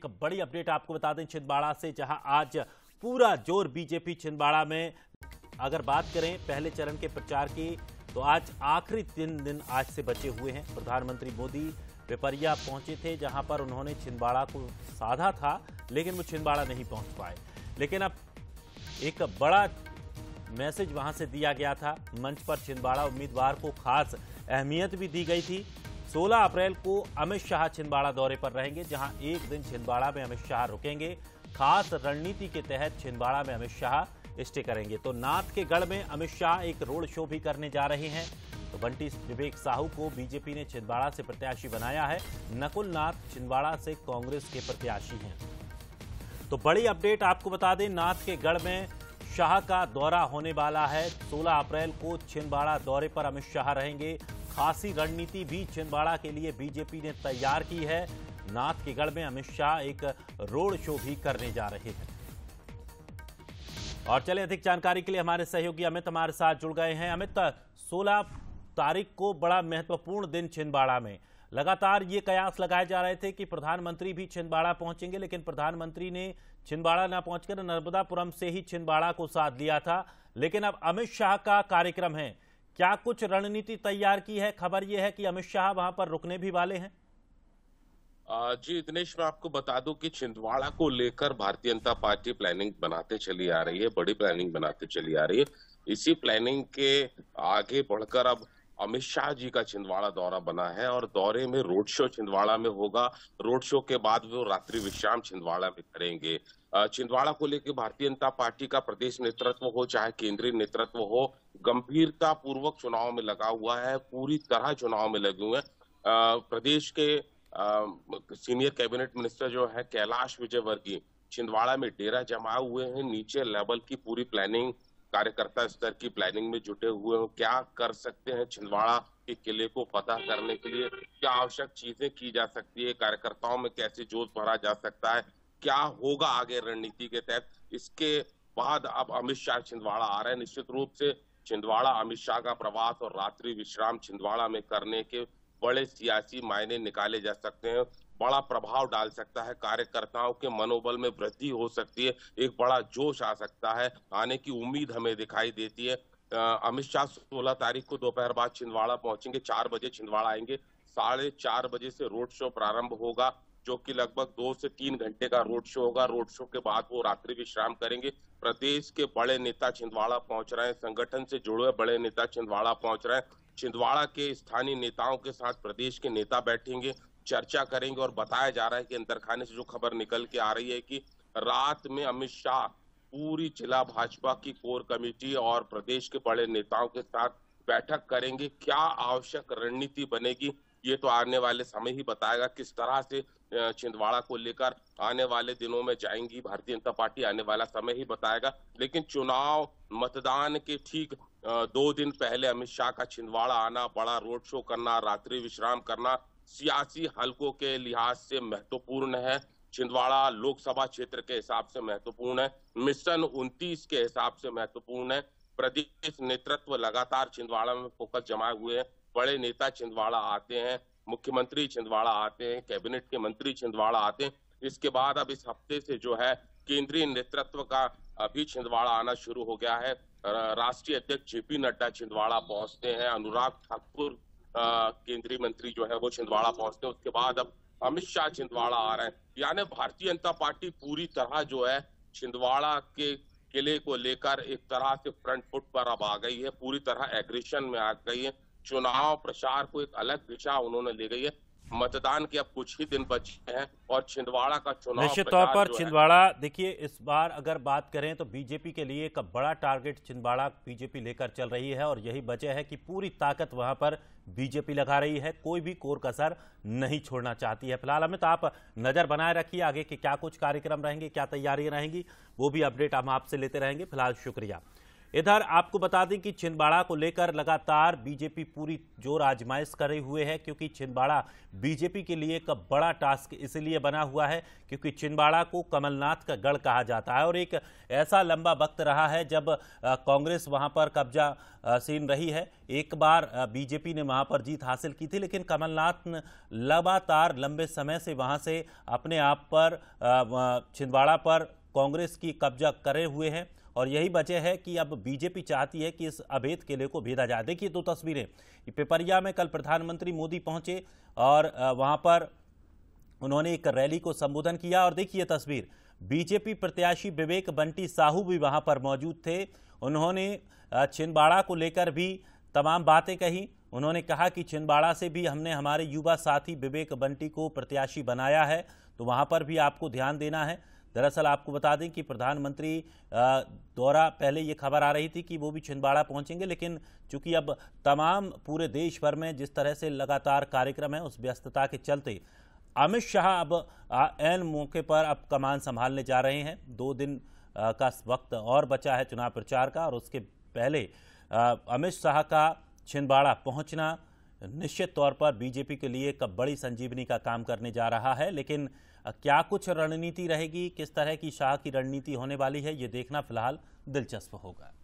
एक बड़ी अपडेट आपको बता दें छिंदवाड़ा से जहां आज पूरा जोर बीजेपी छिंदवाड़ा में अगर बात करें पहले चरण के प्रचार की तो आज आखिरी तीन दिन आज से बचे हुए हैं प्रधानमंत्री मोदी पिपरिया पहुंचे थे जहां पर उन्होंने छिंदवाड़ा को साधा था लेकिन वो छिंदवाड़ा नहीं पहुंच पाए लेकिन अब एक बड़ा मैसेज वहां से दिया गया था मंच पर छिंदवाड़ा उम्मीदवार को खास अहमियत भी दी गई थी 16 अप्रैल को अमित शाह छिंदवाड़ा दौरे पर रहेंगे जहां एक दिन छिंदवाड़ा में अमित शाह रुकेंगे खास रणनीति के तहत छिंदवाड़ा में अमित शाह स्टे करेंगे तो नाथ के गढ़ में अमित शाह एक रोड शो भी करने जा रहे हैं तो बंटी विवेक साहू को बीजेपी ने छिंदवाड़ा से प्रत्याशी बनाया है नकुल नाथ छिंदवाड़ा से कांग्रेस के प्रत्याशी हैं तो बड़ी अपडेट आपको बता दें नाथ के गढ़ में शाह का दौरा होने वाला है 16 अप्रैल को छिंदवाड़ा दौरे पर अमित शाह रहेंगे खासी रणनीति भी छिंदवाड़ा के लिए बीजेपी ने तैयार की है नाथ के गढ़ में अमित शाह एक रोड शो भी करने जा रहे हैं और चले अधिक जानकारी के लिए हमारे सहयोगी अमित हमारे साथ जुड़ गए हैं अमित 16 तारीख को बड़ा महत्वपूर्ण दिन छिंदवाड़ा में लगातार ये कयास लगाए जा रहे थे कि प्रधानमंत्री भी छिंदवाड़ा पहुंचेंगे लेकिन प्रधानमंत्री ने छिंदवाड़ा न पहुंचकर नर्मदापुरम से ही छिंदवाड़ा को साथ लिया था लेकिन अब अमित शाह का कार्यक्रम है क्या कुछ रणनीति तैयार की है खबर यह है कि अमित शाह वहां पर रुकने भी वाले हैं जी दिनेश मैं आपको बता दूं कि छिंदवाड़ा को लेकर भारतीय जनता पार्टी प्लानिंग बनाते चली आ रही है बड़ी प्लानिंग बनाते चली आ रही है इसी प्लानिंग के आगे बढ़कर अब अमित शाह जी का छिंदवाड़ा दौरा बना है और दौरे में रोड शो छिंदवाड़ा में होगा रोड शो के बाद वो रात्रि विश्राम छिंदवाड़ा में करेंगे छिंदवाड़ा को लेकर भारतीय जनता पार्टी का प्रदेश नेतृत्व हो चाहे केंद्रीय नेतृत्व हो गंभीरता पूर्वक चुनाव में लगा हुआ है पूरी तरह चुनाव में लगे हुए हैं प्रदेश के सीनियर कैबिनेट मिनिस्टर जो है कैलाश विजयवर्गीय छिंदवाड़ा में डेरा जमा हुए हैं नीचे लेवल की पूरी प्लानिंग कार्यकर्ता स्तर की प्लानिंग में जुटे हुए हैं क्या कर सकते हैं छिंदवाड़ा के किले को फतह करने के लिए क्या आवश्यक चीजें की जा सकती है कार्यकर्ताओं में कैसे जोश भरा जा सकता है क्या होगा आगे रणनीति के तहत इसके बाद अब अमित शाह छिंदवाड़ा आ रहे हैं निश्चित रूप से छिंदवाड़ा अमित शाह का प्रवास और रात्रि विश्राम छिंदवाड़ा में करने के बड़े सियासी मायने निकाले जा सकते हैं बड़ा प्रभाव डाल सकता है कार्यकर्ताओं के मनोबल में वृद्धि हो सकती है एक बड़ा जोश आ सकता है आने की उम्मीद हमें दिखाई देती है अमित शाह सोलह तारीख को दोपहर बाद छिंदवाड़ा पहुंचेंगे चार बजे छिंदवाड़ा आएंगे साढ़े चार बजे से रोड शो प्रारंभ होगा जो कि लगभग दो से तीन घंटे का रोड शो होगा रोड शो के बाद वो रात्रि विश्राम करेंगे प्रदेश के बड़े नेता छिंदवाड़ा पहुंच रहे हैं संगठन से जुड़े हुए बड़े नेता छिंदवाड़ा पहुंच रहे हैं छिंदवाड़ा के स्थानीय नेताओं के साथ प्रदेश के नेता बैठेंगे चर्चा करेंगे और बताया जा रहा है कि अंतरखाने से जो खबर निकल के आ रही है कि रात में अमित शाह पूरी जिला भाजपा की कोर कमेटी और प्रदेश के बड़े नेताओं के साथ बैठक करेंगे क्या आवश्यक रणनीति बनेगी ये तो आने वाले समय ही बताएगा किस तरह से छिंदवाड़ा को लेकर आने वाले दिनों में जाएंगी भारतीय जनता पार्टी आने वाला समय ही बताएगा लेकिन चुनाव मतदान के ठीक दो दिन पहले अमित शाह का छिंदवाड़ा आना बड़ा रोड शो करना रात्रि विश्राम करना सियासी हलकों के लिहाज से महत्वपूर्ण है छिंदवाड़ा लोकसभा क्षेत्र के हिसाब से महत्वपूर्ण है मिशन उनतीस के हिसाब से महत्वपूर्ण है प्रदेश नेतृत्व लगातार छिंदवाड़ा में फोकस जमाए हुए हैं बड़े नेता छिंदवाड़ा आते हैं मुख्यमंत्री छिंदवाड़ा आते हैं कैबिनेट के मंत्री छिंदवाड़ा आते हैं इसके बाद अब इस हफ्ते से जो है केंद्रीय नेतृत्व का अभी छिंदवाड़ा आना शुरू हो गया है राष्ट्रीय अध्यक्ष जेपी नड्डा छिंदवाड़ा पहुंचते हैं अनुराग ठाकुर केंद्रीय मंत्री जो है वो छिंदवाड़ा पहुंचते हैं उसके बाद अब अमित शाह छिंदवाड़ा आ रहे हैं यानी भारतीय जनता पार्टी पूरी तरह जो है छिंदवाड़ा के किले को लेकर एक तरह से फ्रंट फुट पर अब आ गई है पूरी तरह एग्रेशन में आ गई है चुनाव प्रचार को एक अलग दिशा उन्होंने दे गई है मतदान के अब कुछ ही दिन बचे हैं और छिंदवाड़ा का चुनाव निश्चित तौर पर छिंदवाड़ा देखिए इस बार अगर बात करें तो बीजेपी के लिए एक बड़ा टारगेट छिंदवाड़ा बीजेपी लेकर चल रही है और यही वजह है कि पूरी ताकत वहां पर बीजेपी लगा रही है कोई भी कोर कसर नहीं छोड़ना चाहती है फिलहाल अमित आप नजर बनाए रखिए आगे के क्या कुछ कार्यक्रम रहेंगे क्या तैयारियां रहेंगी वो भी अपडेट हम आपसे लेते रहेंगे फिलहाल शुक्रिया इधर आपको बता दें कि छिंदवाड़ा को लेकर लगातार बीजेपी पूरी जोर आजमाइश करे हुए है क्योंकि छिंदवाड़ा बीजेपी के लिए एक बड़ा टास्क इसलिए बना हुआ है क्योंकि छिंदवाड़ा को कमलनाथ का गढ़ कहा जाता है और एक ऐसा लंबा वक्त रहा है जब कांग्रेस वहां पर कब्जा सीन रही है एक बार बीजेपी ने वहां पर जीत हासिल की थी लेकिन कमलनाथ लगातार लंबे समय से वहां से अपने आप पर छिंदवाड़ा पर कांग्रेस की कब्जा करे हुए हैं और यही वजह है कि अब बीजेपी चाहती है कि इस अभेद किले को भेदा जाए देखिए दो तस्वीरें पिपरिया में कल प्रधानमंत्री मोदी पहुंचे और वहां पर उन्होंने एक रैली को संबोधन किया और देखिए तस्वीर बीजेपी प्रत्याशी विवेक बंटी साहू भी वहां पर मौजूद थे उन्होंने छिंदवाड़ा को लेकर भी तमाम बातें कही उन्होंने कहा कि छिंदवाड़ा से भी हमने हमारे युवा साथी विवेक बंटी को प्रत्याशी बनाया है तो वहां पर भी आपको ध्यान देना है दरअसल आपको बता दें कि प्रधानमंत्री द्वारा पहले ये खबर आ रही थी कि वो भी छिंदवाड़ा पहुंचेंगे लेकिन चूंकि अब तमाम पूरे देश भर में जिस तरह से लगातार कार्यक्रम है उस व्यस्तता के चलते अमित शाह अब एन मौके पर अब कमान संभालने जा रहे हैं दो दिन का वक्त और बचा है चुनाव प्रचार का और उसके पहले अमित शाह का छिंदवाड़ा पहुंचना निश्चित तौर पर बीजेपी के लिए एक बड़ी संजीवनी का काम करने जा रहा है लेकिन क्या कुछ रणनीति रहेगी किस तरह की शाह की रणनीति होने वाली है ये देखना फिलहाल दिलचस्प होगा